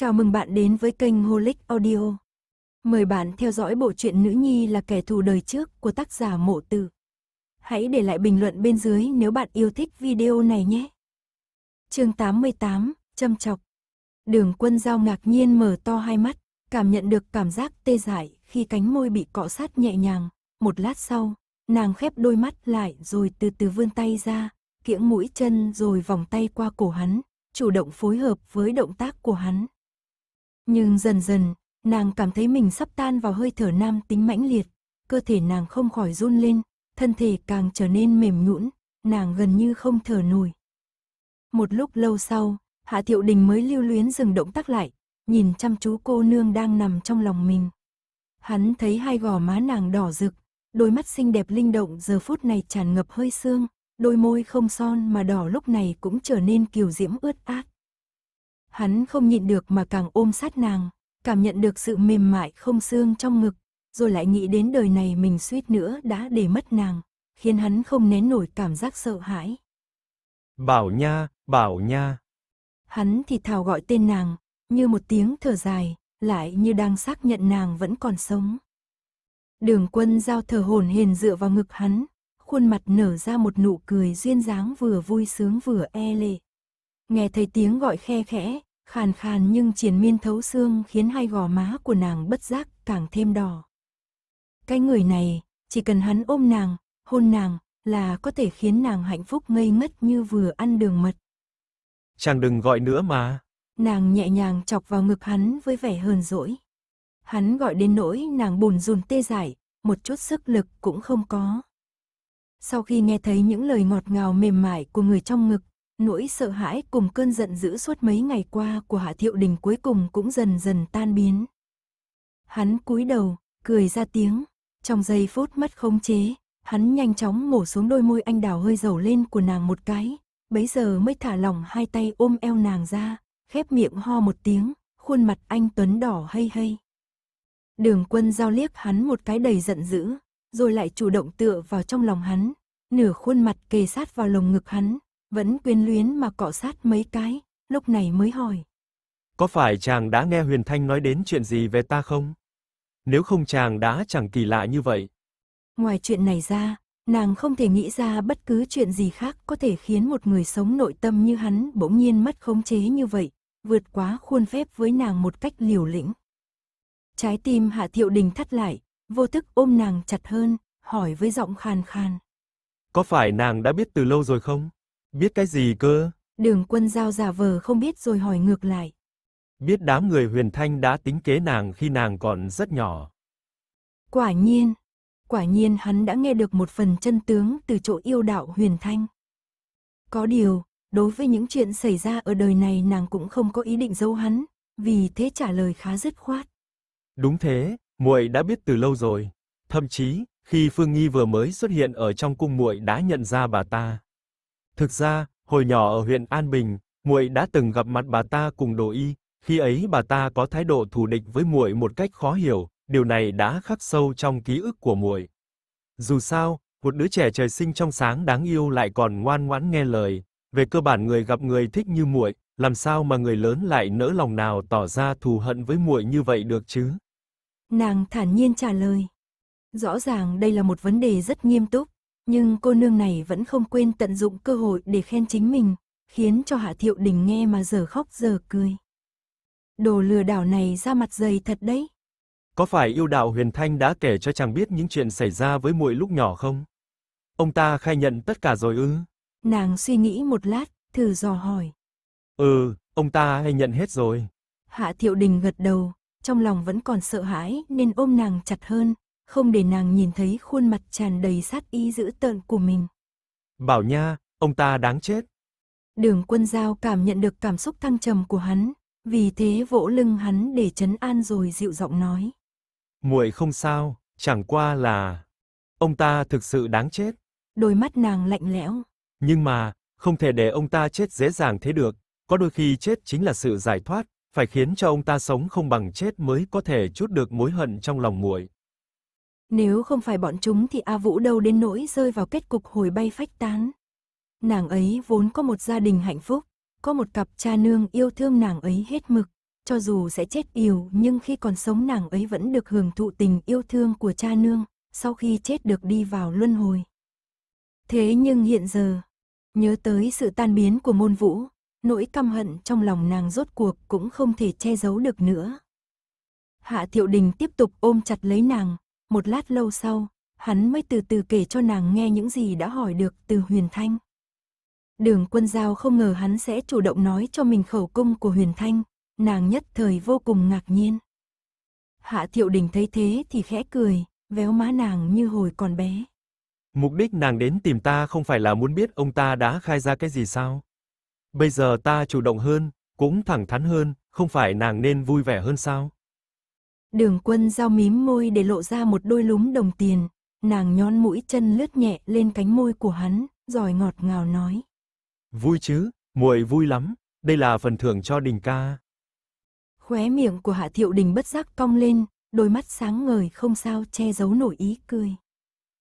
Chào mừng bạn đến với kênh Holic Audio. Mời bạn theo dõi bộ truyện Nữ Nhi là kẻ thù đời trước của tác giả Mộ Tử. Hãy để lại bình luận bên dưới nếu bạn yêu thích video này nhé. Chương 88, châm chọc. Đường Quân Dao ngạc nhiên mở to hai mắt, cảm nhận được cảm giác tê dại khi cánh môi bị cọ sát nhẹ nhàng, một lát sau, nàng khép đôi mắt lại rồi từ từ vươn tay ra, kiễng mũi chân rồi vòng tay qua cổ hắn, chủ động phối hợp với động tác của hắn. Nhưng dần dần, nàng cảm thấy mình sắp tan vào hơi thở nam tính mãnh liệt, cơ thể nàng không khỏi run lên, thân thể càng trở nên mềm nhũn, nàng gần như không thở nổi. Một lúc lâu sau, Hạ Thiệu Đình mới lưu luyến dừng động tác lại, nhìn chăm chú cô nương đang nằm trong lòng mình. Hắn thấy hai gò má nàng đỏ rực, đôi mắt xinh đẹp linh động giờ phút này tràn ngập hơi sương, đôi môi không son mà đỏ lúc này cũng trở nên kiều diễm ướt át hắn không nhịn được mà càng ôm sát nàng, cảm nhận được sự mềm mại không xương trong ngực, rồi lại nghĩ đến đời này mình suýt nữa đã để mất nàng, khiến hắn không nén nổi cảm giác sợ hãi. Bảo nha, bảo nha. Hắn thì thào gọi tên nàng, như một tiếng thở dài, lại như đang xác nhận nàng vẫn còn sống. Đường quân giao thở hồn hền dựa vào ngực hắn, khuôn mặt nở ra một nụ cười duyên dáng vừa vui sướng vừa e lệ. Nghe thấy tiếng gọi khe khẽ, khàn khàn nhưng triền miên thấu xương khiến hai gò má của nàng bất giác càng thêm đỏ. Cái người này, chỉ cần hắn ôm nàng, hôn nàng, là có thể khiến nàng hạnh phúc ngây ngất như vừa ăn đường mật. Chàng đừng gọi nữa mà. Nàng nhẹ nhàng chọc vào ngực hắn với vẻ hờn dỗi. Hắn gọi đến nỗi nàng bùn rùn tê dại, một chút sức lực cũng không có. Sau khi nghe thấy những lời ngọt ngào mềm mại của người trong ngực, Nỗi sợ hãi cùng cơn giận dữ suốt mấy ngày qua của Hạ Thiệu Đình cuối cùng cũng dần dần tan biến. Hắn cúi đầu, cười ra tiếng, trong giây phút mất khống chế, hắn nhanh chóng mổ xuống đôi môi anh đào hơi dầu lên của nàng một cái, bấy giờ mới thả lỏng hai tay ôm eo nàng ra, khép miệng ho một tiếng, khuôn mặt anh tuấn đỏ hay hay. Đường quân giao liếc hắn một cái đầy giận dữ, rồi lại chủ động tựa vào trong lòng hắn, nửa khuôn mặt kề sát vào lồng ngực hắn, vẫn quyến luyến mà cọ sát mấy cái, lúc này mới hỏi. Có phải chàng đã nghe Huyền Thanh nói đến chuyện gì về ta không? Nếu không chàng đã chẳng kỳ lạ như vậy. Ngoài chuyện này ra, nàng không thể nghĩ ra bất cứ chuyện gì khác có thể khiến một người sống nội tâm như hắn bỗng nhiên mất khống chế như vậy, vượt quá khuôn phép với nàng một cách liều lĩnh. Trái tim Hạ Thiệu Đình thắt lại, vô thức ôm nàng chặt hơn, hỏi với giọng khàn khàn. Có phải nàng đã biết từ lâu rồi không? Biết cái gì cơ? Đường quân giao giả vờ không biết rồi hỏi ngược lại. Biết đám người huyền thanh đã tính kế nàng khi nàng còn rất nhỏ. Quả nhiên, quả nhiên hắn đã nghe được một phần chân tướng từ chỗ yêu đạo huyền thanh. Có điều, đối với những chuyện xảy ra ở đời này nàng cũng không có ý định giấu hắn, vì thế trả lời khá dứt khoát. Đúng thế, muội đã biết từ lâu rồi. Thậm chí, khi Phương Nghi vừa mới xuất hiện ở trong cung muội đã nhận ra bà ta. Thực ra, hồi nhỏ ở huyện An Bình, muội đã từng gặp mặt bà ta cùng Đồ Y, khi ấy bà ta có thái độ thù địch với muội một cách khó hiểu, điều này đã khắc sâu trong ký ức của muội. Dù sao, một đứa trẻ trời sinh trong sáng đáng yêu lại còn ngoan ngoãn nghe lời, về cơ bản người gặp người thích như muội, làm sao mà người lớn lại nỡ lòng nào tỏ ra thù hận với muội như vậy được chứ? Nàng thản nhiên trả lời. Rõ ràng đây là một vấn đề rất nghiêm túc nhưng cô nương này vẫn không quên tận dụng cơ hội để khen chính mình, khiến cho Hạ Thiệu Đình nghe mà giờ khóc giờ cười. Đồ lừa đảo này ra mặt dày thật đấy. Có phải yêu đạo Huyền Thanh đã kể cho chàng biết những chuyện xảy ra với muội lúc nhỏ không? Ông ta khai nhận tất cả rồi ư? Nàng suy nghĩ một lát, thử dò hỏi. Ừ, ông ta hay nhận hết rồi. Hạ Thiệu Đình gật đầu, trong lòng vẫn còn sợ hãi nên ôm nàng chặt hơn, không để nàng nhìn thấy khuôn mặt tràn đầy sát ý dữ tợn của mình. Bảo nha, ông ta đáng chết. Đường quân giao cảm nhận được cảm xúc thăng trầm của hắn, vì thế vỗ lưng hắn để chấn an rồi dịu giọng nói. Muội không sao, chẳng qua là... Ông ta thực sự đáng chết. Đôi mắt nàng lạnh lẽo. Nhưng mà, không thể để ông ta chết dễ dàng thế được. Có đôi khi chết chính là sự giải thoát, phải khiến cho ông ta sống không bằng chết mới có thể chút được mối hận trong lòng muội. Nếu không phải bọn chúng thì A Vũ đâu đến nỗi rơi vào kết cục hồi bay phách tán. Nàng ấy vốn có một gia đình hạnh phúc, có một cặp cha nương yêu thương nàng ấy hết mực. Cho dù sẽ chết yểu nhưng khi còn sống nàng ấy vẫn được hưởng thụ tình yêu thương của cha nương, sau khi chết được đi vào luân hồi. Thế nhưng hiện giờ, nhớ tới sự tan biến của môn vũ, nỗi căm hận trong lòng nàng rốt cuộc cũng không thể che giấu được nữa. Hạ Thiệu Đình tiếp tục ôm chặt lấy nàng, một lát lâu sau, hắn mới từ từ kể cho nàng nghe những gì đã hỏi được từ Huyền Thanh. Đường quân giao không ngờ hắn sẽ chủ động nói cho mình khẩu cung của Huyền Thanh, nàng nhất thời vô cùng ngạc nhiên. Hạ thiệu đình thấy thế thì khẽ cười, véo má nàng như hồi còn bé. Mục đích nàng đến tìm ta không phải là muốn biết ông ta đã khai ra cái gì sao? Bây giờ ta chủ động hơn, cũng thẳng thắn hơn, không phải nàng nên vui vẻ hơn sao? Đường quân giao mím môi để lộ ra một đôi lúm đồng tiền, nàng nhón mũi chân lướt nhẹ lên cánh môi của hắn, rồi ngọt ngào nói. Vui chứ, muội vui lắm, đây là phần thưởng cho đình ca. Khóe miệng của Hạ Thiệu Đình bất giác cong lên, đôi mắt sáng ngời không sao che giấu nổi ý cười.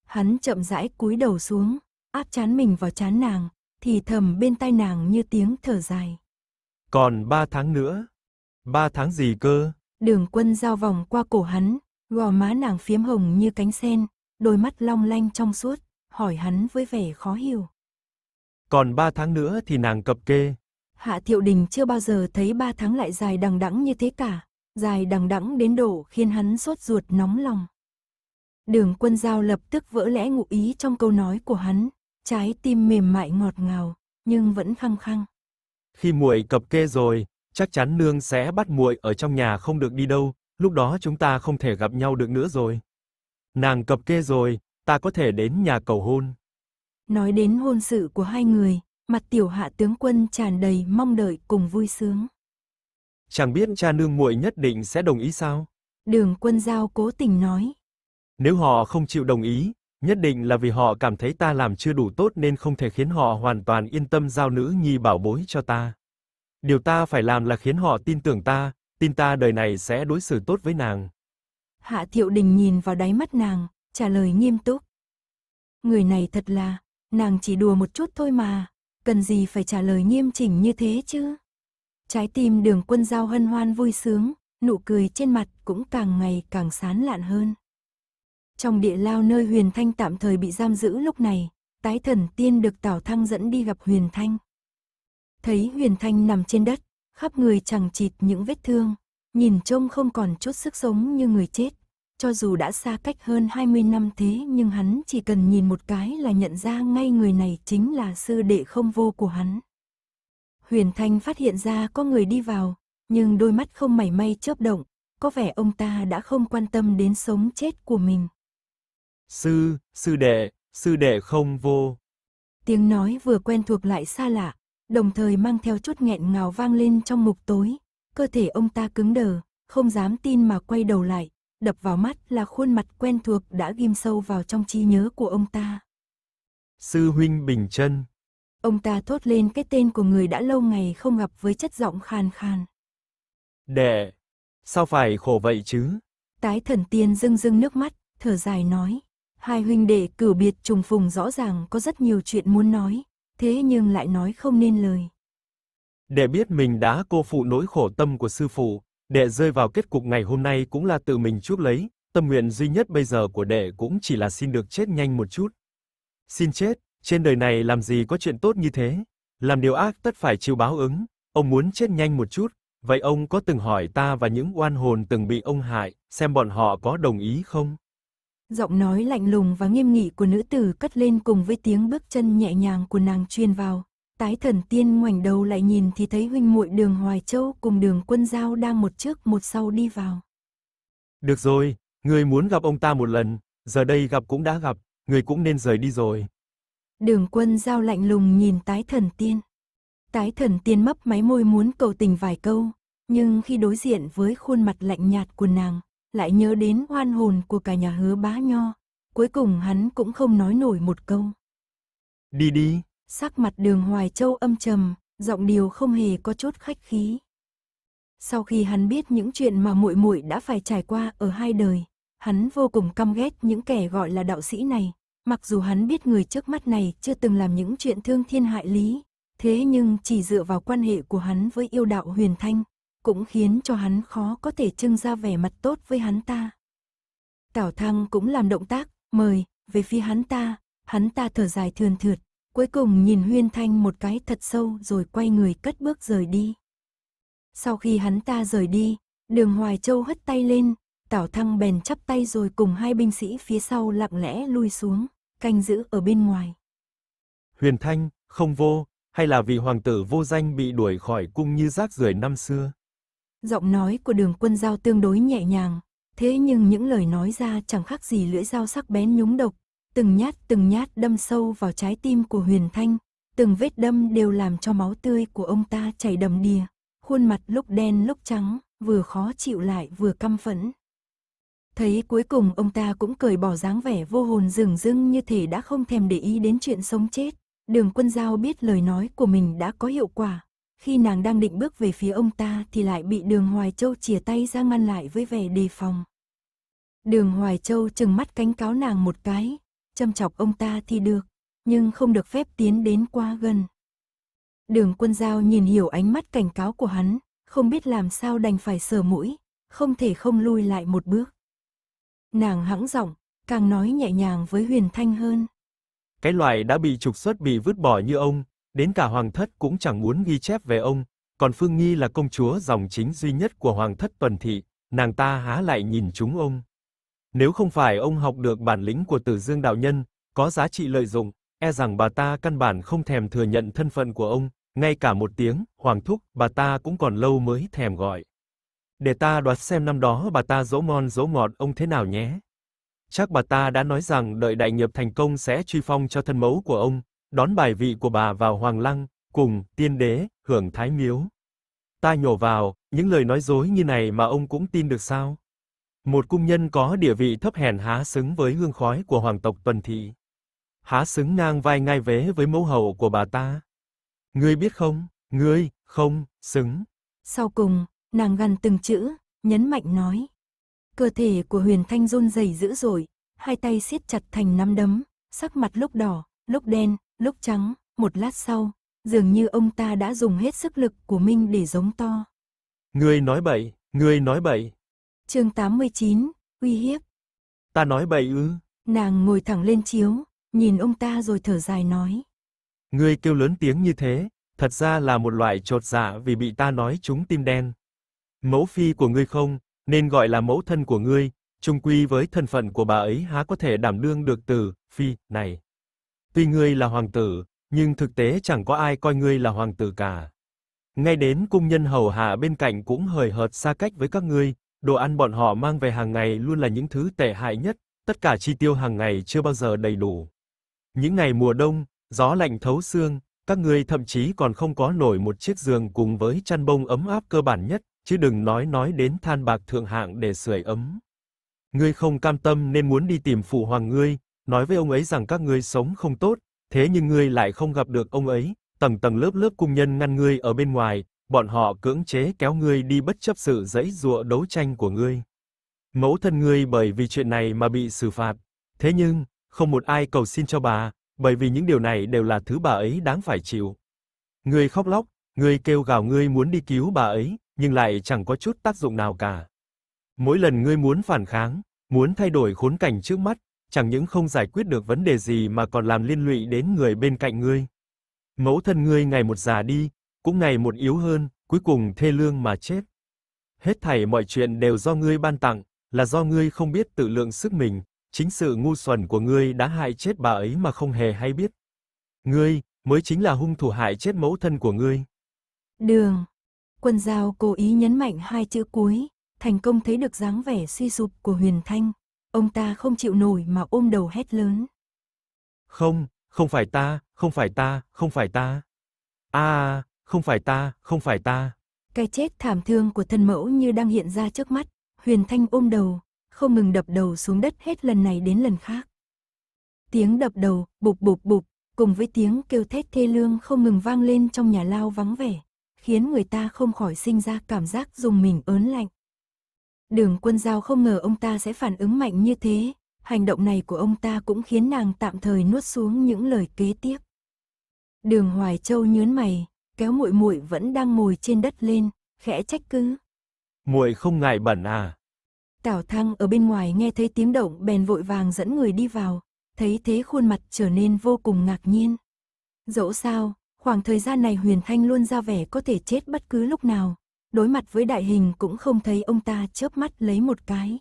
Hắn chậm rãi cúi đầu xuống, áp chán mình vào chán nàng, thì thầm bên tai nàng như tiếng thở dài. Còn ba tháng nữa. Ba tháng gì cơ? Đường quân giao vòng qua cổ hắn, gò má nàng phiếm hồng như cánh sen, đôi mắt long lanh trong suốt, hỏi hắn với vẻ khó hiểu. Còn ba tháng nữa thì nàng cập kê. Hạ Thiệu Đình chưa bao giờ thấy ba tháng lại dài đằng đẵng như thế cả, dài đằng đẵng đến độ khiến hắn sốt ruột nóng lòng. Đường quân giao lập tức vỡ lẽ ngụ ý trong câu nói của hắn, trái tim mềm mại ngọt ngào, nhưng vẫn khăng khăng. Khi muội cập kê rồi, chắc chắn nương sẽ bắt muội ở trong nhà không được đi đâu, lúc đó chúng ta không thể gặp nhau được nữa rồi. Nàng cập kê rồi, ta có thể đến nhà cầu hôn. Nói đến hôn sự của hai người, mặt tiểu hạ tướng quân tràn đầy mong đợi cùng vui sướng. Chẳng biết cha nương muội nhất định sẽ đồng ý sao? Đường quân giao cố tình nói. Nếu họ không chịu đồng ý, nhất định là vì họ cảm thấy ta làm chưa đủ tốt nên không thể khiến họ hoàn toàn yên tâm giao nữ nhi bảo bối cho ta. Điều ta phải làm là khiến họ tin tưởng ta, tin ta đời này sẽ đối xử tốt với nàng. Hạ Thiệu Đình nhìn vào đáy mắt nàng, trả lời nghiêm túc. Người này thật là, nàng chỉ đùa một chút thôi mà, cần gì phải trả lời nghiêm chỉnh như thế chứ. Trái tim đường quân giao hân hoan vui sướng, nụ cười trên mặt cũng càng ngày càng sán lạn hơn. Trong địa lao nơi Huyền Thanh tạm thời bị giam giữ lúc này, tái thần tiên được Tảo Thăng dẫn đi gặp Huyền Thanh. Thấy Huyền Thanh nằm trên đất, khắp người chẳng chịt những vết thương, nhìn trông không còn chút sức sống như người chết. Cho dù đã xa cách hơn 20 năm thế nhưng hắn chỉ cần nhìn một cái là nhận ra ngay người này chính là sư đệ không vô của hắn. Huyền Thanh phát hiện ra có người đi vào, nhưng đôi mắt không mảy may chớp động, có vẻ ông ta đã không quan tâm đến sống chết của mình. Sư, sư đệ, sư đệ không vô. Tiếng nói vừa quen thuộc lại xa lạ, đồng thời mang theo chút nghẹn ngào vang lên trong mục tối. Cơ thể ông ta cứng đờ, không dám tin mà quay đầu lại, đập vào mắt là khuôn mặt quen thuộc đã ghim sâu vào trong trí nhớ của ông ta. Sư huynh Bình chân Ông ta thốt lên cái tên của người đã lâu ngày không gặp với chất giọng khan khan. Đệ, sao phải khổ vậy chứ? Tái thần tiên rưng rưng nước mắt, thở dài nói. Hai huynh đệ cử biệt trùng phùng rõ ràng có rất nhiều chuyện muốn nói, thế nhưng lại nói không nên lời. Đệ biết mình đã cô phụ nỗi khổ tâm của sư phụ, đệ rơi vào kết cục ngày hôm nay cũng là tự mình chuốc lấy, tâm nguyện duy nhất bây giờ của đệ cũng chỉ là xin được chết nhanh một chút. Xin chết, trên đời này làm gì có chuyện tốt như thế, làm điều ác tất phải chịu báo ứng, ông muốn chết nhanh một chút, vậy ông có từng hỏi ta và những oan hồn từng bị ông hại, xem bọn họ có đồng ý không? Giọng nói lạnh lùng và nghiêm nghị của nữ tử cất lên cùng với tiếng bước chân nhẹ nhàng của nàng truyền vào. Tái thần tiên ngoảnh đầu lại nhìn thì thấy huynh muội đường Hoài Châu cùng đường quân giao đang một trước một sau đi vào. Được rồi, người muốn gặp ông ta một lần, giờ đây gặp cũng đã gặp, người cũng nên rời đi rồi. Đường quân giao lạnh lùng nhìn tái thần tiên. Tái thần tiên mấp máy môi muốn cầu tình vài câu, nhưng khi đối diện với khuôn mặt lạnh nhạt của nàng, lại nhớ đến oan hồn của cả nhà hứa bá nho, cuối cùng hắn cũng không nói nổi một câu. Đi đi. Sắc mặt đường Hoài Châu âm trầm, giọng điều không hề có chút khách khí. Sau khi hắn biết những chuyện mà muội muội đã phải trải qua ở hai đời, hắn vô cùng căm ghét những kẻ gọi là đạo sĩ này, mặc dù hắn biết người trước mắt này chưa từng làm những chuyện thương thiên hại lý, thế nhưng chỉ dựa vào quan hệ của hắn với yêu đạo huyền thanh, cũng khiến cho hắn khó có thể trưng ra vẻ mặt tốt với hắn ta. Tảo Thăng cũng làm động tác, mời, về phía hắn ta, hắn ta thở dài thườn thượt, cuối cùng nhìn Huyên Thanh một cái thật sâu rồi quay người cất bước rời đi. Sau khi hắn ta rời đi, đường Hoài Châu hất tay lên, Tảo Thăng bèn chắp tay rồi cùng hai binh sĩ phía sau lặng lẽ lui xuống, canh giữ ở bên ngoài. Huyền Thanh, không vô, hay là vì hoàng tử vô danh bị đuổi khỏi cung như rác rưởi năm xưa? Giọng nói của đường quân giao tương đối nhẹ nhàng, thế nhưng những lời nói ra chẳng khác gì lưỡi dao sắc bén nhúng độc, từng nhát từng nhát đâm sâu vào trái tim của Huyền Thanh, từng vết đâm đều làm cho máu tươi của ông ta chảy đầm đìa, khuôn mặt lúc đen lúc trắng, vừa khó chịu lại vừa căm phẫn. Thấy cuối cùng ông ta cũng cười bỏ dáng vẻ vô hồn rừng rưng như thể đã không thèm để ý đến chuyện sống chết, đường quân giao biết lời nói của mình đã có hiệu quả, khi nàng đang định bước về phía ông ta thì lại bị đường Hoài Châu chìa tay ra ngăn lại với vẻ đề phòng. Đường Hoài Châu chừng mắt cánh cáo nàng một cái, châm chọc ông ta thì được, nhưng không được phép tiến đến quá gần. Đường quân giao nhìn hiểu ánh mắt cảnh cáo của hắn, không biết làm sao đành phải sờ mũi, không thể không lui lại một bước. Nàng hãng giọng, càng nói nhẹ nhàng với huyền thanh hơn. Cái loại đã bị trục xuất bị vứt bỏ như ông, đến cả hoàng thất cũng chẳng muốn ghi chép về ông, còn Phương Nghi là công chúa dòng chính duy nhất của hoàng thất Tuần thị, nàng ta há lại nhìn chúng ông. Nếu không phải ông học được bản lĩnh của Tử Dương đạo nhân, có giá trị lợi dụng, e rằng bà ta căn bản không thèm thừa nhận thân phận của ông, ngay cả một tiếng hoàng thúc, bà ta cũng còn lâu mới thèm gọi. Để ta đoạt xem năm đó bà ta dỗ ngon dỗ ngọt ông thế nào nhé. Chắc bà ta đã nói rằng đợi đại nghiệp thành công sẽ truy phong cho thân mẫu của ông, đón bài vị của bà vào Hoàng Lăng, cùng tiên đế, hưởng thái miếu. Ta nhổ vào, những lời nói dối như này mà ông cũng tin được sao? Một cung nhân có địa vị thấp hèn há xứng với hương khói của hoàng tộc Tuần thị. Há xứng ngang vai ngai vế với mẫu hậu của bà ta. Ngươi biết không, ngươi không xứng. Sau cùng, nàng gằn từng chữ, nhấn mạnh nói. Cơ thể của Huyền Thanh run rẩy dữ dội, hai tay siết chặt thành nắm đấm, sắc mặt lúc đỏ, lúc đen, lúc trắng, một lát sau, dường như ông ta đã dùng hết sức lực của mình để giống to. người nói bậy, người nói bậy. chương 89, uy hiếp. Ta nói bậy ư. Nàng ngồi thẳng lên chiếu, nhìn ông ta rồi thở dài nói. người kêu lớn tiếng như thế, thật ra là một loại trột dạ vì bị ta nói chúng tim đen. Mẫu phi của ngươi không, nên gọi là mẫu thân của ngươi, chung quy với thân phận của bà ấy há có thể đảm đương được từ phi này. Tuy ngươi là hoàng tử, nhưng thực tế chẳng có ai coi ngươi là hoàng tử cả. Ngay đến cung nhân hầu hạ bên cạnh cũng hời hợt xa cách với các ngươi, đồ ăn bọn họ mang về hàng ngày luôn là những thứ tệ hại nhất, tất cả chi tiêu hàng ngày chưa bao giờ đầy đủ. Những ngày mùa đông, gió lạnh thấu xương, các ngươi thậm chí còn không có nổi một chiếc giường cùng với chăn bông ấm áp cơ bản nhất, chứ đừng nói nói đến than bạc thượng hạng để sưởi ấm. Ngươi không cam tâm nên muốn đi tìm phụ hoàng ngươi, nói với ông ấy rằng các ngươi sống không tốt, thế nhưng ngươi lại không gặp được ông ấy, tầng tầng lớp lớp cung nhân ngăn ngươi ở bên ngoài, bọn họ cưỡng chế kéo ngươi đi bất chấp sự giãy giụa đấu tranh của ngươi. Mẫu thân ngươi bởi vì chuyện này mà bị xử phạt, thế nhưng không một ai cầu xin cho bà, bởi vì những điều này đều là thứ bà ấy đáng phải chịu. Ngươi khóc lóc, ngươi kêu gào ngươi muốn đi cứu bà ấy, nhưng lại chẳng có chút tác dụng nào cả. Mỗi lần ngươi muốn phản kháng, muốn thay đổi khốn cảnh trước mắt, chẳng những không giải quyết được vấn đề gì mà còn làm liên lụy đến người bên cạnh ngươi. Mẫu thân ngươi ngày một già đi, cũng ngày một yếu hơn, cuối cùng thê lương mà chết. Hết thảy mọi chuyện đều do ngươi ban tặng, là do ngươi không biết tự lượng sức mình, chính sự ngu xuẩn của ngươi đã hại chết bà ấy mà không hề hay biết. Ngươi mới chính là hung thủ hại chết mẫu thân của ngươi. Đường. Quân Giao cố ý nhấn mạnh hai chữ cuối, thành công thấy được dáng vẻ suy sụp của Huyền Thanh, Ông ta không chịu nổi mà ôm đầu hét lớn. Không, không phải ta, không phải ta, không phải ta. À, không phải ta, không phải ta. Cái chết thảm thương của thân mẫu như đang hiện ra trước mắt, Huyền Thanh ôm đầu, không ngừng đập đầu xuống đất hết lần này đến lần khác. Tiếng đập đầu, bụp bụp bụp, cùng với tiếng kêu thét thê lương không ngừng vang lên trong nhà lao vắng vẻ, khiến người ta không khỏi sinh ra cảm giác dùng mình ớn lạnh. Đường quân giao không ngờ ông ta sẽ phản ứng mạnh như thế, hành động này của ông ta cũng khiến nàng tạm thời nuốt xuống những lời kế tiếp. Đường Hoài Châu nhớn mày, kéo muội muội vẫn đang ngồi trên đất lên, khẽ trách cứ. Muội không ngại bẩn à? Tảo Thăng ở bên ngoài nghe thấy tiếng động bèn vội vàng dẫn người đi vào, thấy thế khuôn mặt trở nên vô cùng ngạc nhiên. Dẫu sao, khoảng thời gian này Huyền Thanh luôn ra vẻ có thể chết bất cứ lúc nào, đối mặt với đại hình cũng không thấy ông ta chớp mắt lấy một cái.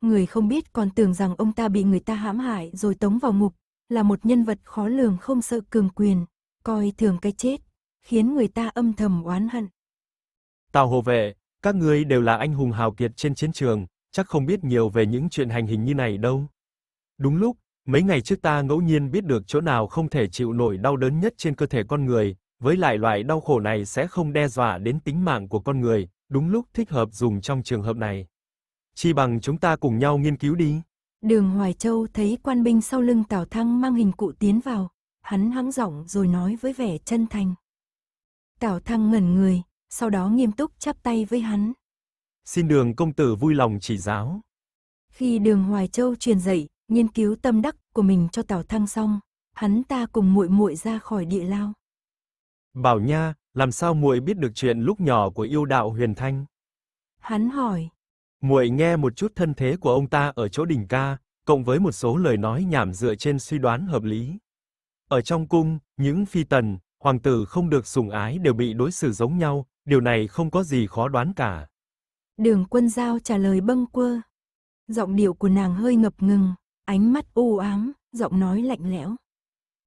Người không biết còn tưởng rằng ông ta bị người ta hãm hại rồi tống vào ngục, là một nhân vật khó lường không sợ cường quyền, coi thường cái chết, khiến người ta âm thầm oán hận. Tào hồ vệ, các ngươi đều là anh hùng hào kiệt trên chiến trường, chắc không biết nhiều về những chuyện hành hình như này đâu. Đúng lúc, mấy ngày trước ta ngẫu nhiên biết được chỗ nào không thể chịu nổi đau đớn nhất trên cơ thể con người, với lại loại đau khổ này sẽ không đe dọa đến tính mạng của con người, đúng lúc thích hợp dùng trong trường hợp này. Chi bằng chúng ta cùng nhau nghiên cứu đi. Đường Hoài Châu thấy quan binh sau lưng Tào Thăng mang hình cụ tiến vào, hắn hắng giọng rồi nói với vẻ chân thành. Tào Thăng ngẩn người, sau đó nghiêm túc chắp tay với hắn. Xin đường công tử vui lòng chỉ giáo. Khi đường Hoài Châu truyền dạy, nghiên cứu tâm đắc của mình cho Tào Thăng xong, hắn ta cùng muội muội ra khỏi địa lao. Bảo nha, làm sao muội biết được chuyện lúc nhỏ của yêu đạo Huyền Thanh? Hắn hỏi. Muội nghe một chút thân thế của ông ta ở chỗ Đình Ca, cộng với một số lời nói nhảm dựa trên suy đoán hợp lý. Ở trong cung, những phi tần, hoàng tử không được sủng ái đều bị đối xử giống nhau, điều này không có gì khó đoán cả. Đường Quân Giao trả lời bâng quơ. Giọng điệu của nàng hơi ngập ngừng, ánh mắt u ám, giọng nói lạnh lẽo.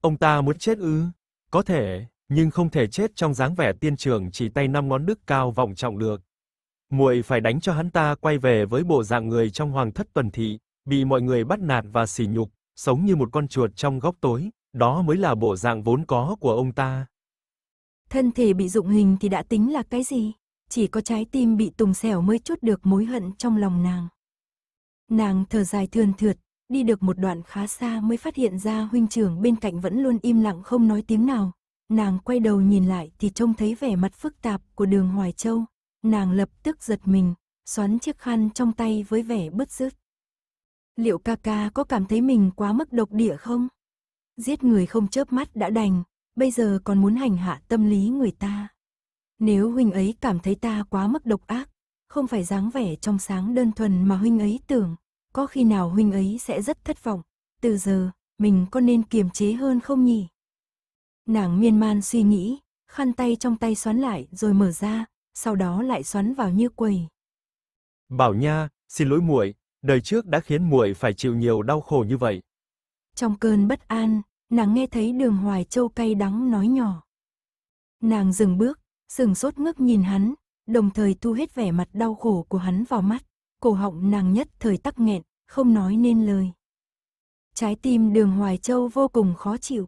Ông ta muốn chết ư? Có thể nhưng không thể chết trong dáng vẻ tiên trưởng chỉ tay năm ngón đức cao vọng trọng được. Muội phải đánh cho hắn ta quay về với bộ dạng người trong hoàng thất tuần thị, bị mọi người bắt nạt và sỉ nhục, sống như một con chuột trong góc tối, đó mới là bộ dạng vốn có của ông ta. Thân thể bị dụng hình thì đã tính là cái gì? Chỉ có trái tim bị tùng xẻo mới chốt được mối hận trong lòng nàng. Nàng thở dài thườn thượt, đi được một đoạn khá xa mới phát hiện ra huynh trưởng bên cạnh vẫn luôn im lặng không nói tiếng nào, Nàng quay đầu nhìn lại thì trông thấy vẻ mặt phức tạp của đường Hoài Châu. Nàng lập tức giật mình, xoắn chiếc khăn trong tay với vẻ bất dứt. Liệu ca ca có cảm thấy mình quá mức độc địa không? Giết người không chớp mắt đã đành, bây giờ còn muốn hành hạ tâm lý người ta. Nếu huynh ấy cảm thấy ta quá mức độc ác, không phải dáng vẻ trong sáng đơn thuần mà huynh ấy tưởng, có khi nào huynh ấy sẽ rất thất vọng. Từ giờ, mình có nên kiềm chế hơn không nhỉ? Nàng miên man suy nghĩ, khăn tay trong tay xoắn lại rồi mở ra, sau đó lại xoắn vào như quầy. Bảo Nha, xin lỗi muội, đời trước đã khiến muội phải chịu nhiều đau khổ như vậy. Trong cơn bất an, nàng nghe thấy Đường Hoài Châu cay đắng nói nhỏ. Nàng dừng bước, sừng sốt ngước nhìn hắn, đồng thời thu hết vẻ mặt đau khổ của hắn vào mắt, cổ họng nàng nhất thời tắc nghẹn, không nói nên lời. Trái tim Đường Hoài Châu vô cùng khó chịu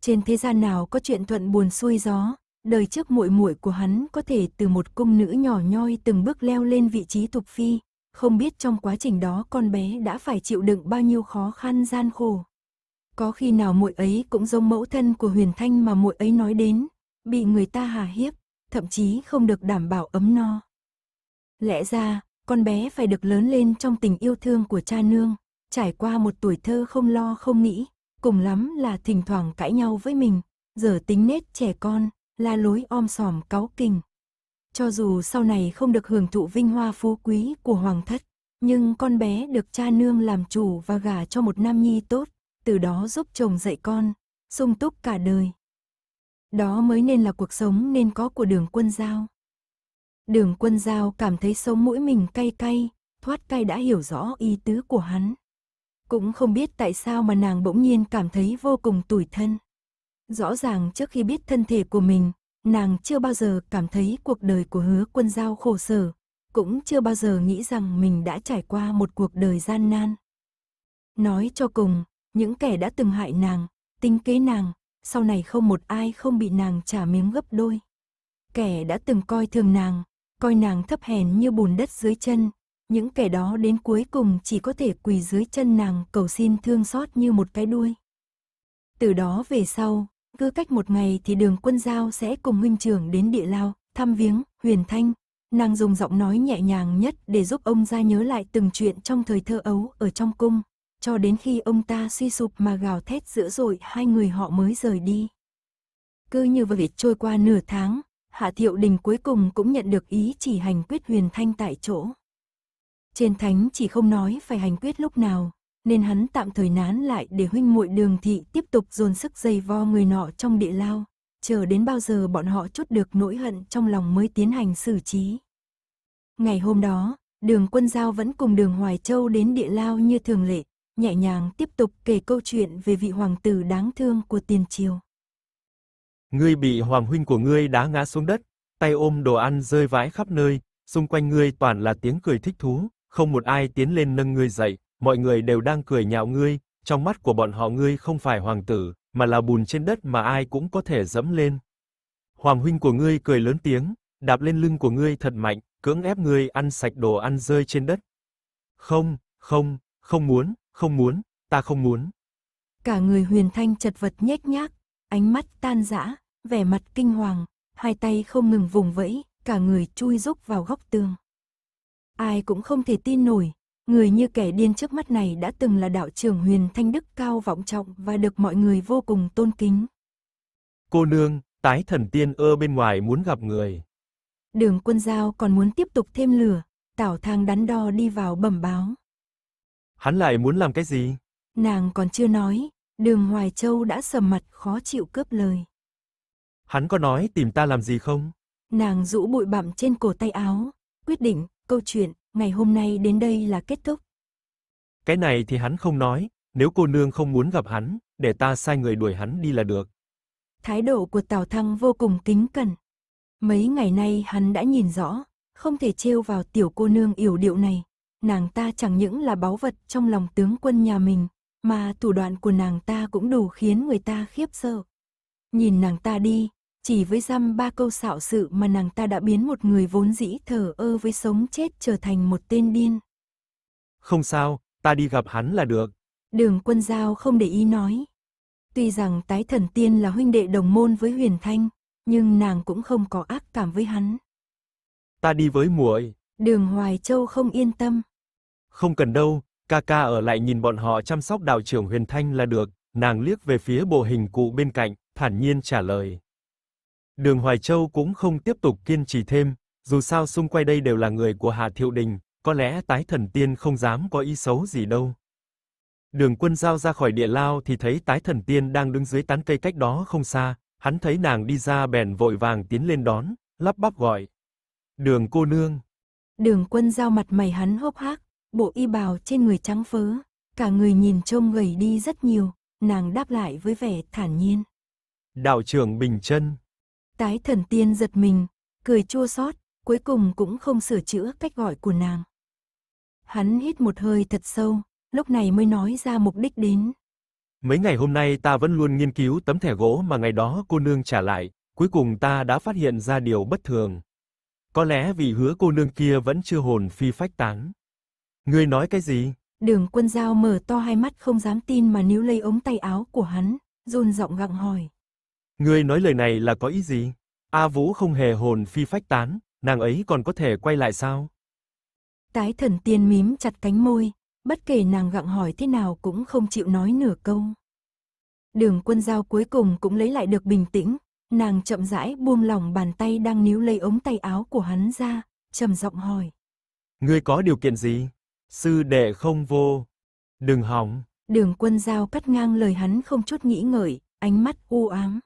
trên thế gian nào có chuyện thuận buồn xuôi gió, đời trước muội muội của hắn có thể từ một cung nữ nhỏ nhoi từng bước leo lên vị trí thục phi, không biết trong quá trình đó con bé đã phải chịu đựng bao nhiêu khó khăn gian khổ. Có khi nào muội ấy cũng giống mẫu thân của Huyền Thanh mà muội ấy nói đến, bị người ta hà hiếp, thậm chí không được đảm bảo ấm no. Lẽ ra, con bé phải được lớn lên trong tình yêu thương của cha nương, trải qua một tuổi thơ không lo không nghĩ, cùng lắm là thỉnh thoảng cãi nhau với mình, giờ tính nết trẻ con, la lối om sòm cáu kình. Cho dù sau này không được hưởng thụ vinh hoa phú quý của hoàng thất, nhưng con bé được cha nương làm chủ và gả cho một nam nhi tốt, từ đó giúp chồng dạy con, sung túc cả đời. Đó mới nên là cuộc sống nên có của đường quân giao. Đường quân giao cảm thấy sống mũi mình cay cay, thoát cay đã hiểu rõ ý tứ của hắn. Cũng không biết tại sao mà nàng bỗng nhiên cảm thấy vô cùng tủi thân. Rõ ràng trước khi biết thân thể của mình, nàng chưa bao giờ cảm thấy cuộc đời của hứa quân giao khổ sở, cũng chưa bao giờ nghĩ rằng mình đã trải qua một cuộc đời gian nan. Nói cho cùng, những kẻ đã từng hại nàng, tính kế nàng, sau này không một ai không bị nàng trả miếng gấp đôi. Kẻ đã từng coi thường nàng, coi nàng thấp hèn như bùn đất dưới chân, những kẻ đó đến cuối cùng chỉ có thể quỳ dưới chân nàng cầu xin thương xót như một cái đuôi. Từ đó về sau, cứ cách một ngày thì đường quân giao sẽ cùng huynh trưởng đến địa lao, thăm viếng, huyền thanh. Nàng dùng giọng nói nhẹ nhàng nhất để giúp ông ra nhớ lại từng chuyện trong thời thơ ấu ở trong cung, cho đến khi ông ta suy sụp mà gào thét dữ dội hai người họ mới rời đi. Cứ như vậy trôi qua nửa tháng, Hạ Thiệu Đình cuối cùng cũng nhận được ý chỉ hành quyết huyền thanh tại chỗ. Trên thánh chỉ không nói phải hành quyết lúc nào, nên hắn tạm thời nán lại để huynh muội đường thị tiếp tục dồn sức dây vo người nọ trong địa lao, chờ đến bao giờ bọn họ chốt được nỗi hận trong lòng mới tiến hành xử trí. Ngày hôm đó, đường quân giao vẫn cùng đường Hoài Châu đến địa lao như thường lệ, nhẹ nhàng tiếp tục kể câu chuyện về vị hoàng tử đáng thương của tiền triều. Ngươi bị hoàng huynh của ngươi đá ngã xuống đất, tay ôm đồ ăn rơi vãi khắp nơi, xung quanh ngươi toàn là tiếng cười thích thú, không một ai tiến lên nâng ngươi dậy, mọi người đều đang cười nhạo ngươi, trong mắt của bọn họ ngươi không phải hoàng tử, mà là bùn trên đất mà ai cũng có thể dẫm lên. Hoàng huynh của ngươi cười lớn tiếng, đạp lên lưng của ngươi thật mạnh, cưỡng ép ngươi ăn sạch đồ ăn rơi trên đất. Không, không, không muốn, không muốn, ta không muốn. Cả người Huyền Thanh chật vật nhếch nhác, ánh mắt tan rã, vẻ mặt kinh hoàng, hai tay không ngừng vùng vẫy, cả người chui rúc vào góc tường. Ai cũng không thể tin nổi, người như kẻ điên trước mắt này đã từng là đạo trưởng huyền thanh đức cao vọng trọng và được mọi người vô cùng tôn kính. Cô nương, tái thần tiên ơ bên ngoài muốn gặp người. Đường quân giao còn muốn tiếp tục thêm lửa, tảo thang đắn đo đi vào bẩm báo. Hắn lại muốn làm cái gì? Nàng còn chưa nói, đường Hoài Châu đã sầm mặt khó chịu cướp lời. Hắn có nói tìm ta làm gì không? Nàng rũ bụi bặm trên cổ tay áo, quyết định, Câu chuyện, ngày hôm nay đến đây là kết thúc. Cái này thì hắn không nói, nếu cô nương không muốn gặp hắn, để ta sai người đuổi hắn đi là được. Thái độ của Tào Thăng vô cùng kính cẩn. Mấy ngày nay hắn đã nhìn rõ, không thể trêu vào tiểu cô nương yểu điệu này. Nàng ta chẳng những là báu vật trong lòng tướng quân nhà mình, mà thủ đoạn của nàng ta cũng đủ khiến người ta khiếp sợ. Nhìn nàng ta đi, chỉ với dăm ba câu xạo sự mà nàng ta đã biến một người vốn dĩ thờ ơ với sống chết trở thành một tên điên. Không sao, ta đi gặp hắn là được. Đường quân giao không để ý nói. Tuy rằng tái thần tiên là huynh đệ đồng môn với huyền thanh, nhưng nàng cũng không có ác cảm với hắn. Ta đi với muội. Đường Hoài Châu không yên tâm. Không cần đâu, ca ca ở lại nhìn bọn họ chăm sóc đào trưởng huyền thanh là được, nàng liếc về phía bộ hình cụ bên cạnh, thản nhiên trả lời. Đường Hoài Châu cũng không tiếp tục kiên trì thêm, dù sao xung quanh đây đều là người của Hà Thiệu Đình, có lẽ tái thần tiên không dám có ý xấu gì đâu. Đường Quân Giao ra khỏi địa lao thì thấy tái thần tiên đang đứng dưới tán cây cách đó không xa, hắn thấy nàng đi ra bèn vội vàng tiến lên đón, lắp bắp gọi. Đường cô nương. Đường Quân Giao mặt mày hắn hốc hác, bộ y bào trên người trắng phớ, cả người nhìn trông gầy đi rất nhiều, nàng đáp lại với vẻ thản nhiên. Đạo trưởng Bình Chân Tái thần tiên giật mình, cười chua xót, cuối cùng cũng không sửa chữa cách gọi của nàng. Hắn hít một hơi thật sâu, lúc này mới nói ra mục đích đến. Mấy ngày hôm nay ta vẫn luôn nghiên cứu tấm thẻ gỗ mà ngày đó cô nương trả lại, cuối cùng ta đã phát hiện ra điều bất thường. Có lẽ vì hứa cô nương kia vẫn chưa hồn phi phách tán. Ngươi nói cái gì? Đường quân giao mở to hai mắt không dám tin mà níu lấy ống tay áo của hắn, run giọng gặng hỏi. Ngươi nói lời này là có ý gì? A Vũ không hề hồn phi phách tán, nàng ấy còn có thể quay lại sao? Tái thần tiên mím chặt cánh môi, bất kể nàng gặng hỏi thế nào cũng không chịu nói nửa câu. Đường quân giao cuối cùng cũng lấy lại được bình tĩnh, nàng chậm rãi buông lỏng bàn tay đang níu lấy ống tay áo của hắn ra, trầm giọng hỏi. Ngươi có điều kiện gì? Sư đệ không vô. Đừng hỏng. Đường quân giao cắt ngang lời hắn không chút nghĩ ngợi, ánh mắt u ám.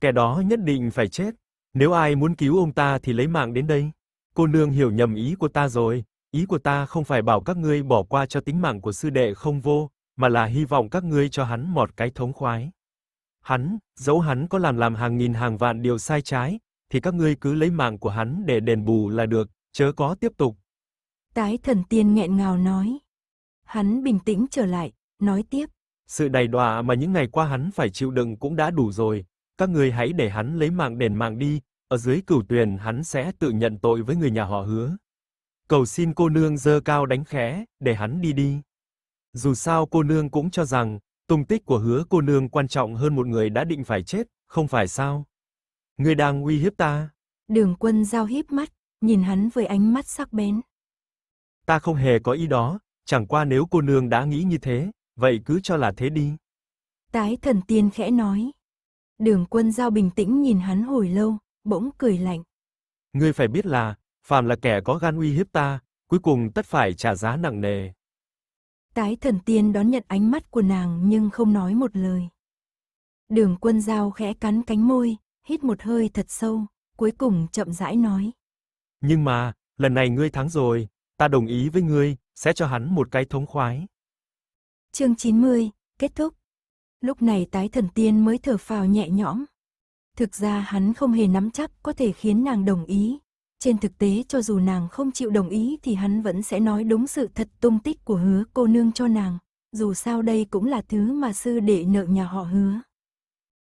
Kẻ đó nhất định phải chết. Nếu ai muốn cứu ông ta thì lấy mạng đến đây. Cô nương hiểu nhầm ý của ta rồi, ý của ta không phải bảo các ngươi bỏ qua cho tính mạng của sư đệ không vô, mà là hy vọng các ngươi cho hắn một cái thống khoái. Hắn, dẫu hắn có làm làm hàng nghìn hàng vạn điều sai trái, thì các ngươi cứ lấy mạng của hắn để đền bù là được, chớ có tiếp tục. Tái thần tiên nghẹn ngào nói. Hắn bình tĩnh trở lại, nói tiếp. Sự đày đọa mà những ngày qua hắn phải chịu đựng cũng đã đủ rồi, các người hãy để hắn lấy mạng đền mạng đi, ở dưới cửu tuyền hắn sẽ tự nhận tội với người nhà họ hứa. Cầu xin cô nương dơ cao đánh khẽ, để hắn đi đi. Dù sao cô nương cũng cho rằng, tung tích của hứa cô nương quan trọng hơn một người đã định phải chết, không phải sao? người đang uy hiếp ta. Đường quân giao híp mắt, nhìn hắn với ánh mắt sắc bén. Ta không hề có ý đó, chẳng qua nếu cô nương đã nghĩ như thế, vậy cứ cho là thế đi. Tái thần tiên khẽ nói. Đường quân giao bình tĩnh nhìn hắn hồi lâu, bỗng cười lạnh. Ngươi phải biết là, phàm là kẻ có gan uy hiếp ta, cuối cùng tất phải trả giá nặng nề. Tái thần tiên đón nhận ánh mắt của nàng nhưng không nói một lời. Đường quân giao khẽ cắn cánh môi, hít một hơi thật sâu, cuối cùng chậm rãi nói. Nhưng mà, lần này ngươi thắng rồi, ta đồng ý với ngươi, sẽ cho hắn một cái thống khoái. Chương 90, kết thúc lúc này tái thần tiên mới thở phào nhẹ nhõm. Thực ra hắn không hề nắm chắc có thể khiến nàng đồng ý. Trên thực tế cho dù nàng không chịu đồng ý thì hắn vẫn sẽ nói đúng sự thật tung tích của hứa cô nương cho nàng. Dù sao đây cũng là thứ mà sư đệ nợ nhà họ hứa.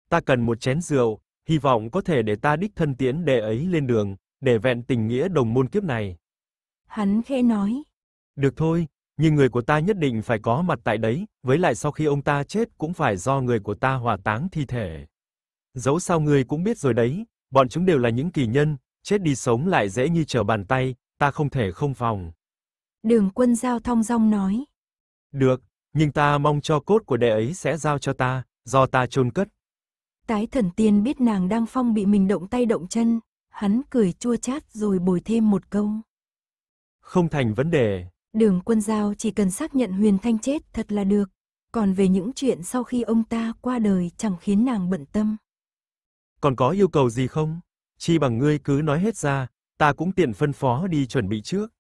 Ta cần một chén rượu, hy vọng có thể để ta đích thân tiễn đệ ấy lên đường, để vẹn tình nghĩa đồng môn kiếp này. Hắn khẽ nói. Được thôi, nhưng người của ta nhất định phải có mặt tại đấy, với lại sau khi ông ta chết cũng phải do người của ta hỏa táng thi thể. Dẫu sao ngươi cũng biết rồi đấy, bọn chúng đều là những kỳ nhân, chết đi sống lại dễ như trở bàn tay, ta không thể không phòng. Đường Quân Giao thong rong nói. Được, nhưng ta mong cho cốt của đệ ấy sẽ giao cho ta, do ta chôn cất. Tái thần tiên biết nàng đang phong bị mình động tay động chân, hắn cười chua chát rồi bồi thêm một câu. Không thành vấn đề, Đường quân giao chỉ cần xác nhận Huyền Thanh chết thật là được, còn về những chuyện sau khi ông ta qua đời chẳng khiến nàng bận tâm. Còn có yêu cầu gì không? Chi bằng ngươi cứ nói hết ra, ta cũng tiện phân phó đi chuẩn bị trước.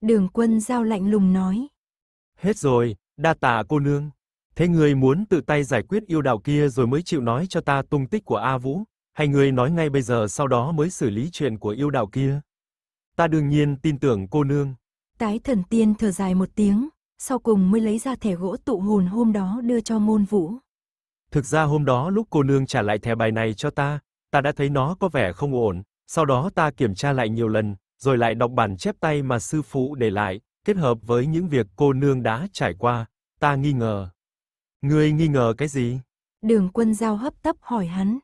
Đường quân giao lạnh lùng nói. Hết rồi, đa tạ cô nương. Thế ngươi muốn tự tay giải quyết yêu đạo kia rồi mới chịu nói cho ta tung tích của A Vũ, hay ngươi nói ngay bây giờ sau đó mới xử lý chuyện của yêu đạo kia? Ta đương nhiên tin tưởng cô nương. Tái thần tiên thở dài một tiếng, sau cùng mới lấy ra thẻ gỗ tụ hồn hôm đó đưa cho môn vũ. Thực ra hôm đó lúc cô nương trả lại thẻ bài này cho ta, ta đã thấy nó có vẻ không ổn, sau đó ta kiểm tra lại nhiều lần, rồi lại đọc bản chép tay mà sư phụ để lại, kết hợp với những việc cô nương đã trải qua, ta nghi ngờ. Ngươi nghi ngờ cái gì? Đường quân giao hấp tấp hỏi hắn.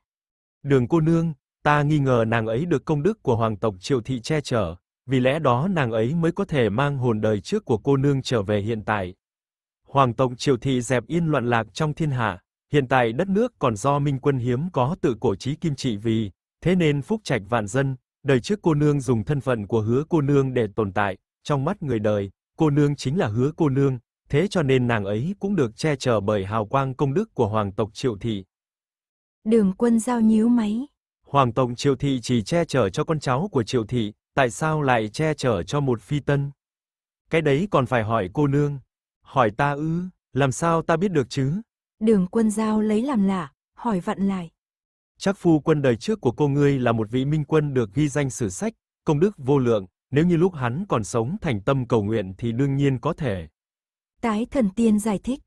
Đường cô nương, ta nghi ngờ nàng ấy được công đức của hoàng tộc triệu thị che chở, vì lẽ đó nàng ấy mới có thể mang hồn đời trước của cô nương trở về hiện tại. Hoàng tộc Triệu thị dẹp yên loạn lạc trong thiên hạ, hiện tại đất nước còn do minh quân hiếm có tự cổ chí kim trị vì, thế nên phúc trạch vạn dân, đời trước cô nương dùng thân phận của hứa cô nương để tồn tại, trong mắt người đời, cô nương chính là hứa cô nương, thế cho nên nàng ấy cũng được che chở bởi hào quang công đức của hoàng tộc Triệu thị. Đường Quân giao nhíu máy. Hoàng tộc Triệu thị chỉ che chở cho con cháu của Triệu thị, tại sao lại che chở cho một phi tân? Cái đấy còn phải hỏi cô nương. Hỏi ta ư, làm sao ta biết được chứ? Đường quân giao lấy làm lạ, hỏi vặn lại. Chắc phu quân đời trước của cô ngươi là một vị minh quân được ghi danh sử sách, công đức vô lượng, nếu như lúc hắn còn sống thành tâm cầu nguyện thì đương nhiên có thể. Tái thần tiên giải thích.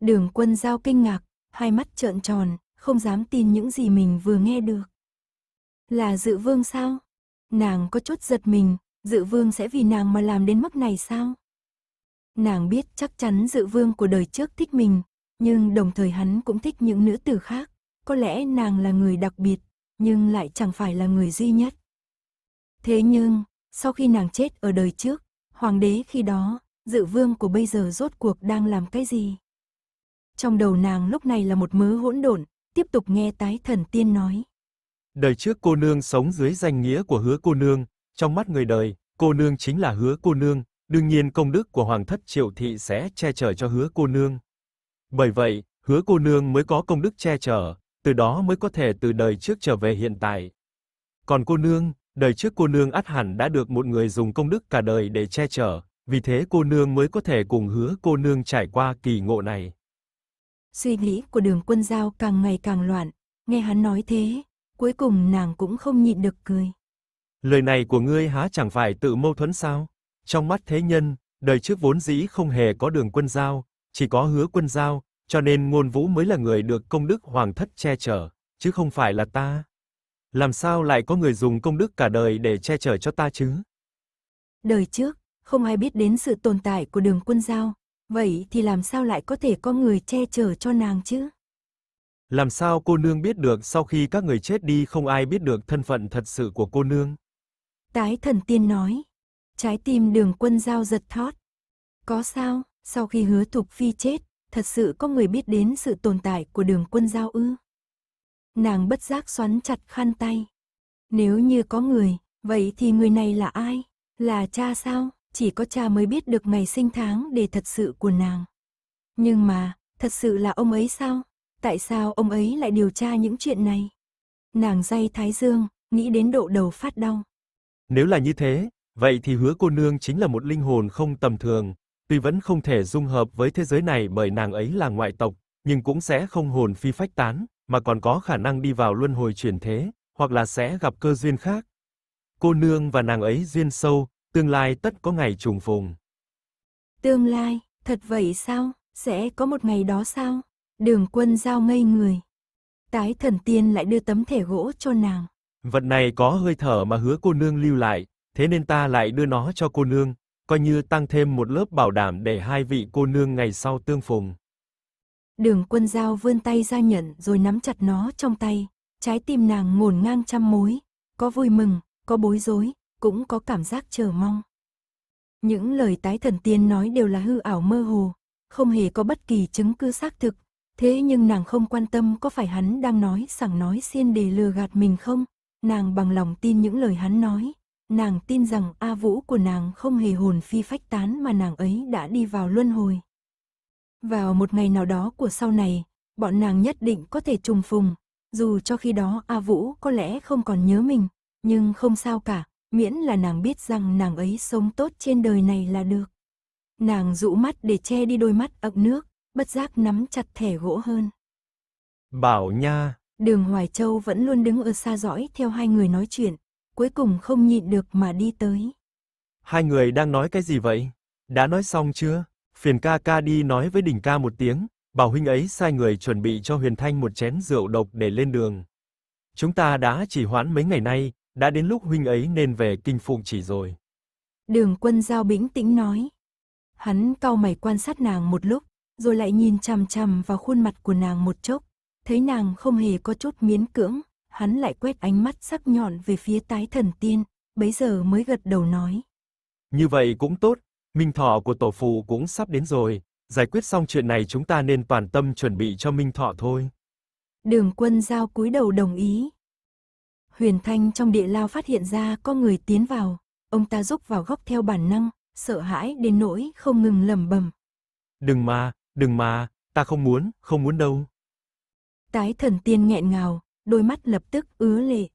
Đường quân giao kinh ngạc, hai mắt trợn tròn, không dám tin những gì mình vừa nghe được. Là dự vương sao? Nàng có chút giật mình, dự vương sẽ vì nàng mà làm đến mức này sao? Nàng biết chắc chắn dự vương của đời trước thích mình, nhưng đồng thời hắn cũng thích những nữ tử khác. Có lẽ nàng là người đặc biệt, nhưng lại chẳng phải là người duy nhất. Thế nhưng, sau khi nàng chết ở đời trước, hoàng đế khi đó, dự vương của bây giờ rốt cuộc đang làm cái gì? Trong đầu nàng lúc này là một mớ hỗn độn, tiếp tục nghe tái thần tiên nói. Đời trước cô nương sống dưới danh nghĩa của hứa cô nương, trong mắt người đời, cô nương chính là hứa cô nương, đương nhiên công đức của hoàng thất Triệu thị sẽ che chở cho hứa cô nương. Bởi vậy, hứa cô nương mới có công đức che chở, từ đó mới có thể từ đời trước trở về hiện tại. Còn cô nương, đời trước cô nương ắt hẳn đã được một người dùng công đức cả đời để che chở, vì thế cô nương mới có thể cùng hứa cô nương trải qua kỳ ngộ này. Suy nghĩ của Đường Quân giao càng ngày càng loạn, nghe hắn nói thế, Cuối cùng nàng cũng không nhịn được cười. Lời này của ngươi há chẳng phải tự mâu thuẫn sao? Trong mắt thế nhân, đời trước vốn dĩ không hề có Đường Quân giao, chỉ có Hứa Quân giao, cho nên Ngôn Vũ mới là người được công đức hoàng thất che chở, chứ không phải là ta. Làm sao lại có người dùng công đức cả đời để che chở cho ta chứ? Đời trước, không ai biết đến sự tồn tại của Đường Quân giao, vậy thì làm sao lại có thể có người che chở cho nàng chứ? Làm sao cô nương biết được sau khi các người chết đi không ai biết được thân phận thật sự của cô nương? Tái thần tiên nói. Trái tim đường quân giao giật thót. Có sao, sau khi hứa thục phi chết, thật sự có người biết đến sự tồn tại của đường quân giao ư? Nàng bất giác xoắn chặt khăn tay. Nếu như có người, vậy thì người này là ai? Là cha sao? Chỉ có cha mới biết được ngày sinh tháng để thật sự của nàng. Nhưng mà, thật sự là ông ấy sao? tại sao ông ấy lại điều tra những chuyện này? Nàng dây thái dương, nghĩ đến độ đầu phát đau. Nếu là như thế, vậy thì hứa cô nương chính là một linh hồn không tầm thường, tuy vẫn không thể dung hợp với thế giới này bởi nàng ấy là ngoại tộc, nhưng cũng sẽ không hồn phi phách tán, mà còn có khả năng đi vào luân hồi chuyển thế, hoặc là sẽ gặp cơ duyên khác. Cô nương và nàng ấy duyên sâu, tương lai tất có ngày trùng phùng. Tương lai, thật vậy sao? Sẽ có một ngày đó sao? Đường quân giao ngây người. Tái thần tiên lại đưa tấm thẻ gỗ cho nàng. Vật này có hơi thở mà hứa cô nương lưu lại, thế nên ta lại đưa nó cho cô nương, coi như tăng thêm một lớp bảo đảm để hai vị cô nương ngày sau tương phùng. Đường quân giao vươn tay ra nhận rồi nắm chặt nó trong tay, trái tim nàng ngổn ngang trăm mối, có vui mừng, có bối rối, cũng có cảm giác chờ mong. Những lời tái thần tiên nói đều là hư ảo mơ hồ, không hề có bất kỳ chứng cứ xác thực Thế nhưng nàng không quan tâm có phải hắn đang nói sảng nói xiên để lừa gạt mình không, nàng bằng lòng tin những lời hắn nói, nàng tin rằng A Vũ của nàng không hề hồn phi phách tán mà nàng ấy đã đi vào luân hồi. Vào một ngày nào đó của sau này, bọn nàng nhất định có thể trùng phùng, dù cho khi đó A Vũ có lẽ không còn nhớ mình, nhưng không sao cả, miễn là nàng biết rằng nàng ấy sống tốt trên đời này là được. Nàng rũ mắt để che đi đôi mắt ậc nước, bất giác nắm chặt thẻ gỗ hơn. Bảo nha. Đường Hoài Châu vẫn luôn đứng ở xa dõi theo hai người nói chuyện, cuối cùng không nhịn được mà đi tới. Hai người đang nói cái gì vậy? Đã nói xong chưa? Phiền ca ca đi nói với đỉnh ca một tiếng, bảo huynh ấy sai người chuẩn bị cho Huyền Thanh một chén rượu độc để lên đường. Chúng ta đã chỉ hoãn mấy ngày nay, đã đến lúc huynh ấy nên về kinh phụng chỉ rồi. Đường quân giao bĩnh tĩnh nói. Hắn cau mày quan sát nàng một lúc, rồi lại nhìn chằm chằm vào khuôn mặt của nàng một chốc, thấy nàng không hề có chút miến cưỡng, hắn lại quét ánh mắt sắc nhọn về phía tái thần tiên, bấy giờ mới gật đầu nói. Như vậy cũng tốt, minh thọ của tổ phụ cũng sắp đến rồi, giải quyết xong chuyện này chúng ta nên toàn tâm chuẩn bị cho minh thọ thôi. Đường quân giao cúi đầu đồng ý. Huyền Thanh trong địa lao phát hiện ra có người tiến vào, ông ta rúc vào góc theo bản năng, sợ hãi đến nỗi không ngừng lầm bầm. Đừng mà, Đừng mà, ta không muốn, không muốn đâu. Tái thần tiên nghẹn ngào, đôi mắt lập tức ứa lệ.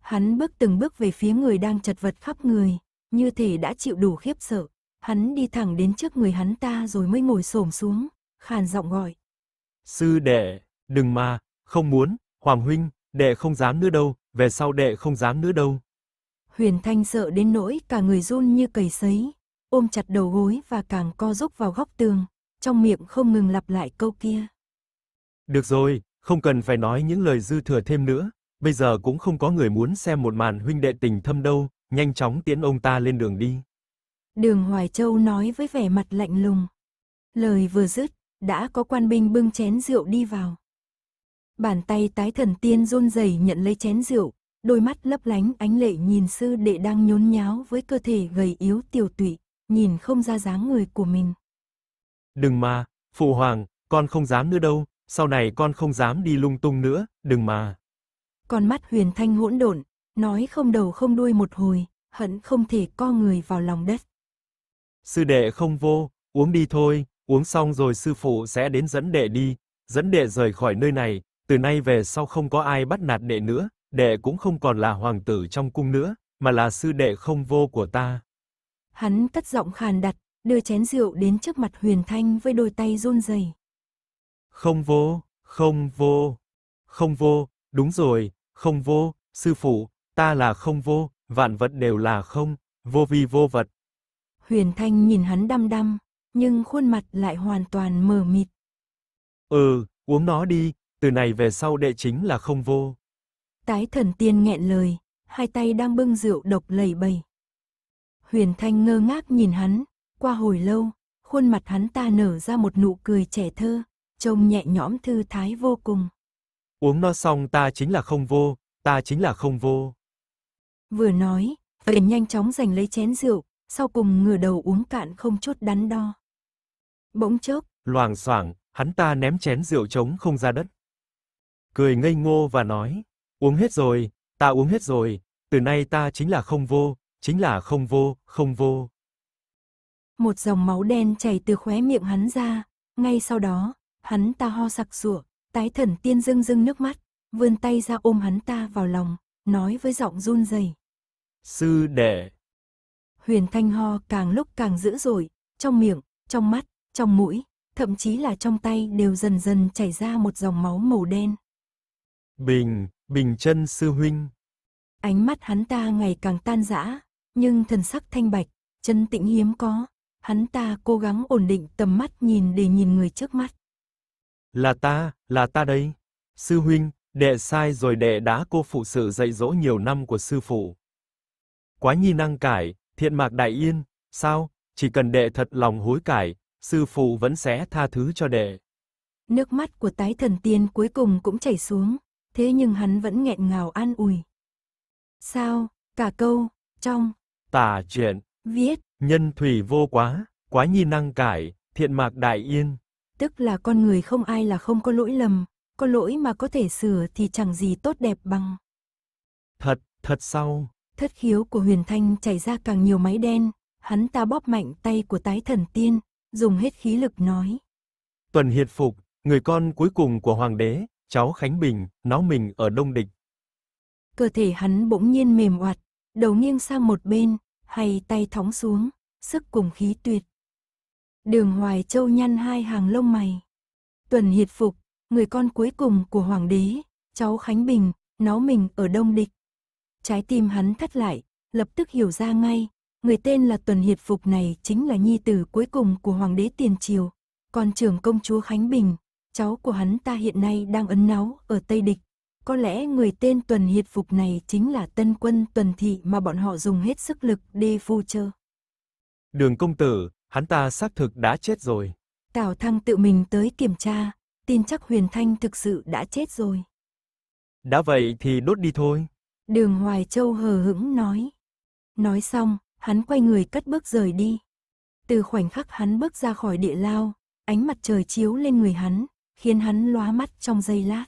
Hắn bước từng bước về phía người đang chật vật khắp người, như thể đã chịu đủ khiếp sợ. Hắn đi thẳng đến trước người hắn ta rồi mới ngồi xổm xuống, khàn giọng gọi. Sư đệ, đừng mà, không muốn, Hoàng Huynh, đệ không dám nữa đâu, về sau đệ không dám nữa đâu. Huyền Thanh sợ đến nỗi cả người run như cầy sấy, ôm chặt đầu gối và càng co rúc vào góc tường, trong miệng không ngừng lặp lại câu kia. Được rồi, không cần phải nói những lời dư thừa thêm nữa, bây giờ cũng không có người muốn xem một màn huynh đệ tình thâm đâu, nhanh chóng tiễn ông ta lên đường đi. Đường Hoài Châu nói với vẻ mặt lạnh lùng. Lời vừa dứt, đã có quan binh bưng chén rượu đi vào. Bàn tay tái thần tiên run rẩy nhận lấy chén rượu, đôi mắt lấp lánh ánh lệ nhìn sư đệ đang nhốn nháo với cơ thể gầy yếu tiểu tụy, nhìn không ra dáng người của mình đừng mà, phụ hoàng, con không dám nữa đâu, sau này con không dám đi lung tung nữa, đừng mà. Con mắt huyền thanh hỗn độn, nói không đầu không đuôi một hồi, hận không thể co người vào lòng đất. Sư đệ không vô, uống đi thôi, uống xong rồi sư phụ sẽ đến dẫn đệ đi, dẫn đệ rời khỏi nơi này, từ nay về sau không có ai bắt nạt đệ nữa, đệ cũng không còn là hoàng tử trong cung nữa, mà là sư đệ không vô của ta. Hắn cất giọng khàn đặt, đưa chén rượu đến trước mặt Huyền Thanh với đôi tay run rẩy. Không vô, không vô, không vô, đúng rồi, không vô, sư phụ, ta là không vô, vạn vật đều là không, vô vi vô vật. Huyền Thanh nhìn hắn đăm đăm, nhưng khuôn mặt lại hoàn toàn mờ mịt. Ừ, uống nó đi, từ này về sau đệ chính là không vô. Tái thần tiên nghẹn lời, hai tay đang bưng rượu độc lầy bầy. Huyền Thanh ngơ ngác nhìn hắn, qua hồi lâu, khuôn mặt hắn ta nở ra một nụ cười trẻ thơ, trông nhẹ nhõm thư thái vô cùng. Uống no xong ta chính là không vô, ta chính là không vô. Vừa nói, Phền nhanh chóng giành lấy chén rượu, sau cùng ngửa đầu uống cạn không chút đắn đo. Bỗng chốc, loảng xoảng, hắn ta ném chén rượu trống không ra đất. Cười ngây ngô và nói, uống hết rồi, ta uống hết rồi, từ nay ta chính là không vô, chính là không vô, không vô một dòng máu đen chảy từ khóe miệng hắn ra, ngay sau đó, hắn ta ho sặc sụa, tái thần tiên rưng rưng nước mắt, vươn tay ra ôm hắn ta vào lòng, nói với giọng run rẩy. Sư đệ. Huyền Thanh ho càng lúc càng dữ dội, trong miệng, trong mắt, trong mũi, thậm chí là trong tay đều dần dần chảy ra một dòng máu màu đen. Bình, bình chân sư huynh. Ánh mắt hắn ta ngày càng tan rã, nhưng thần sắc thanh bạch, chân tĩnh hiếm có hắn ta cố gắng ổn định tầm mắt nhìn để nhìn người trước mắt. Là ta, là ta đấy Sư huynh, đệ sai rồi đệ đã cô phụ sự dạy dỗ nhiều năm của sư phụ. Quá nhi năng cải, thiện mạc đại yên, sao, chỉ cần đệ thật lòng hối cải, sư phụ vẫn sẽ tha thứ cho đệ. Nước mắt của tái thần tiên cuối cùng cũng chảy xuống, thế nhưng hắn vẫn nghẹn ngào an ủi. Sao, cả câu, trong, tả chuyện, viết, nhân thủy vô quá, quá nhi năng cải, thiện mạc đại yên. Tức là con người không ai là không có lỗi lầm, có lỗi mà có thể sửa thì chẳng gì tốt đẹp bằng. Thật, thật sao Thất khiếu của huyền thanh chảy ra càng nhiều máy đen, hắn ta bóp mạnh tay của tái thần tiên, dùng hết khí lực nói. Tuần Hiệt Phục, người con cuối cùng của Hoàng đế, cháu Khánh Bình, nó mình ở Đông Địch. Cơ thể hắn bỗng nhiên mềm oặt, đầu nghiêng sang một bên, hay tay thóng xuống, sức cùng khí tuyệt. Đường Hoài Châu nhăn hai hàng lông mày. Tuần Hiệt Phục, người con cuối cùng của Hoàng đế, cháu Khánh Bình, nó mình ở Đông Địch. Trái tim hắn thắt lại, lập tức hiểu ra ngay, người tên là Tuần Hiệt Phục này chính là nhi tử cuối cùng của Hoàng đế Tiền Triều, còn trưởng công chúa Khánh Bình, cháu của hắn ta hiện nay đang ấn náu ở Tây Địch. Có lẽ người tên Tuần Hiệt Phục này chính là tân quân Tuần Thị mà bọn họ dùng hết sức lực để phu chơ. Đường công tử, hắn ta xác thực đã chết rồi. Tào Thăng tự mình tới kiểm tra, tin chắc Huyền Thanh thực sự đã chết rồi. Đã vậy thì đốt đi thôi. Đường Hoài Châu hờ hững nói. Nói xong, hắn quay người cất bước rời đi. Từ khoảnh khắc hắn bước ra khỏi địa lao, ánh mặt trời chiếu lên người hắn, khiến hắn lóa mắt trong giây lát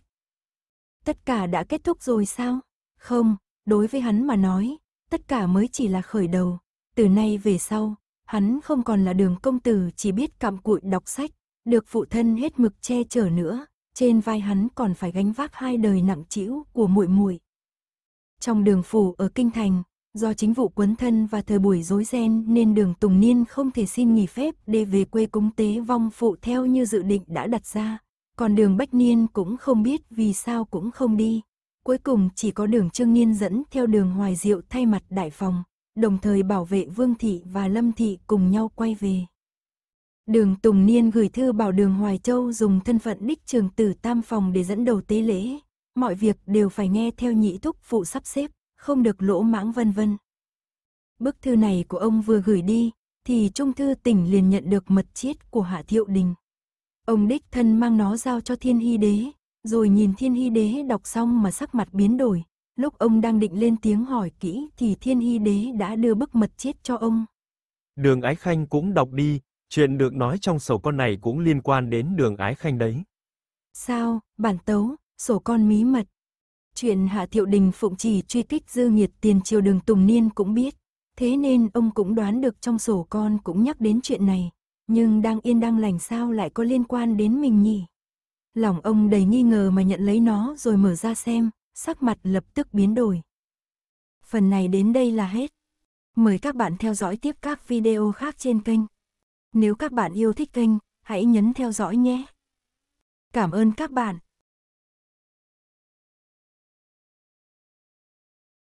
tất cả đã kết thúc rồi sao? Không, đối với hắn mà nói, tất cả mới chỉ là khởi đầu. Từ nay về sau, hắn không còn là đường công tử chỉ biết cặm cụi đọc sách, được phụ thân hết mực che chở nữa, trên vai hắn còn phải gánh vác hai đời nặng trĩu của muội muội. Trong đường phủ ở kinh thành, do chính vụ quấn thân và thời buổi rối ren nên Đường Tùng Niên không thể xin nghỉ phép để về quê cúng tế vong phụ theo như dự định đã đặt ra, còn đường Bách Niên cũng không biết vì sao cũng không đi. Cuối cùng chỉ có đường Trương Niên dẫn theo đường Hoài Diệu thay mặt đại phòng, đồng thời bảo vệ Vương Thị và Lâm Thị cùng nhau quay về. Đường Tùng Niên gửi thư bảo đường Hoài Châu dùng thân phận đích trường tử tam phòng để dẫn đầu tế lễ. Mọi việc đều phải nghe theo nhị thúc phụ sắp xếp, không được lỗ mãng vân vân. Bức thư này của ông vừa gửi đi, thì Trung Thư tỉnh liền nhận được mật chiết của Hạ Thiệu Đình. Ông đích thân mang nó giao cho thiên hy đế, rồi nhìn thiên hy đế đọc xong mà sắc mặt biến đổi. Lúc ông đang định lên tiếng hỏi kỹ thì thiên hy đế đã đưa bức mật chết cho ông. Đường Ái Khanh cũng đọc đi, chuyện được nói trong sổ con này cũng liên quan đến đường Ái Khanh đấy. Sao, bản tấu, sổ con mí mật. Chuyện Hạ Thiệu Đình Phụng Chỉ truy kích dư nghiệt tiền triều đường Tùng Niên cũng biết. Thế nên ông cũng đoán được trong sổ con cũng nhắc đến chuyện này. Nhưng đang yên đang lành sao lại có liên quan đến mình nhỉ? Lòng ông đầy nghi ngờ mà nhận lấy nó rồi mở ra xem, sắc mặt lập tức biến đổi. Phần này đến đây là hết. Mời các bạn theo dõi tiếp các video khác trên kênh. Nếu các bạn yêu thích kênh, hãy nhấn theo dõi nhé. Cảm ơn các bạn.